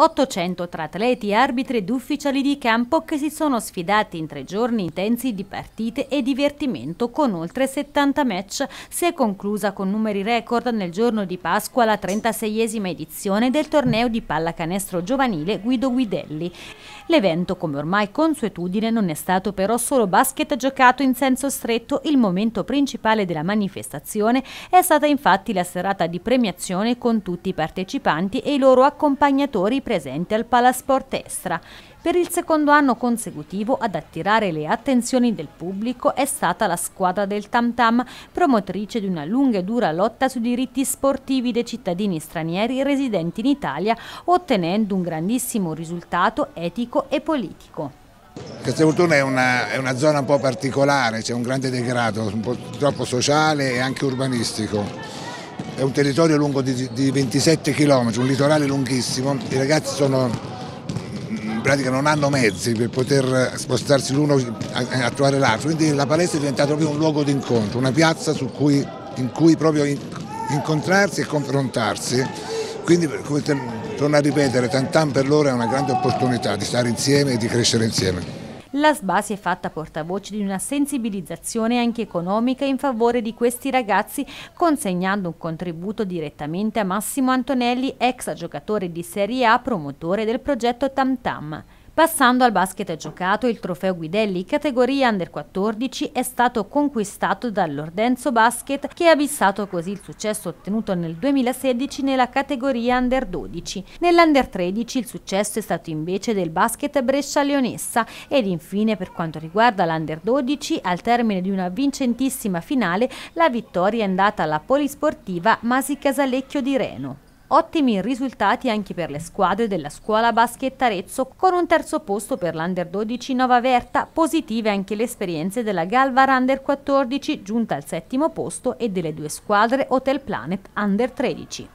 800 tra atleti, arbitri ed ufficiali di campo che si sono sfidati in tre giorni intensi di partite e divertimento con oltre 70 match. Si è conclusa con numeri record nel giorno di Pasqua la 36esima edizione del torneo di pallacanestro giovanile Guido Guidelli. L'evento, come ormai consuetudine, non è stato però solo basket giocato in senso stretto, il momento principale della manifestazione è stata infatti la serata di premiazione con tutti i partecipanti e i loro accompagnatori presente al Palasport Estra. Per il secondo anno consecutivo ad attirare le attenzioni del pubblico è stata la squadra del Tam Tam, promotrice di una lunga e dura lotta sui diritti sportivi dei cittadini stranieri residenti in Italia, ottenendo un grandissimo risultato etico e politico. Castelvolturno è una, è una zona un po' particolare, c'è un grande degrado, un po' troppo sociale e anche urbanistico è un territorio lungo di, di 27 km, un litorale lunghissimo, i ragazzi sono, in pratica non hanno mezzi per poter spostarsi l'uno a, a trovare l'altro, quindi la palestra è diventata proprio un luogo di incontro, una piazza cui, in cui proprio in, incontrarsi e confrontarsi. Quindi, come torno a ripetere, Tantan per loro è una grande opportunità di stare insieme e di crescere insieme. La SBA si è fatta portavoce di una sensibilizzazione anche economica in favore di questi ragazzi, consegnando un contributo direttamente a Massimo Antonelli, ex giocatore di Serie A, promotore del progetto Tam Tam. Passando al basket giocato, il trofeo Guidelli categoria Under 14 è stato conquistato dall'Ordenzo Basket che ha vissato così il successo ottenuto nel 2016 nella categoria Under 12. Nell'Under 13 il successo è stato invece del basket Brescia Leonessa ed infine per quanto riguarda l'Under 12 al termine di una vincentissima finale la vittoria è andata alla polisportiva Masi Casalecchio di Reno. Ottimi risultati anche per le squadre della scuola basket Arezzo con un terzo posto per l'Under 12 Nova Verta, positive anche le esperienze della Galvar Under 14 giunta al settimo posto e delle due squadre Hotel Planet Under 13.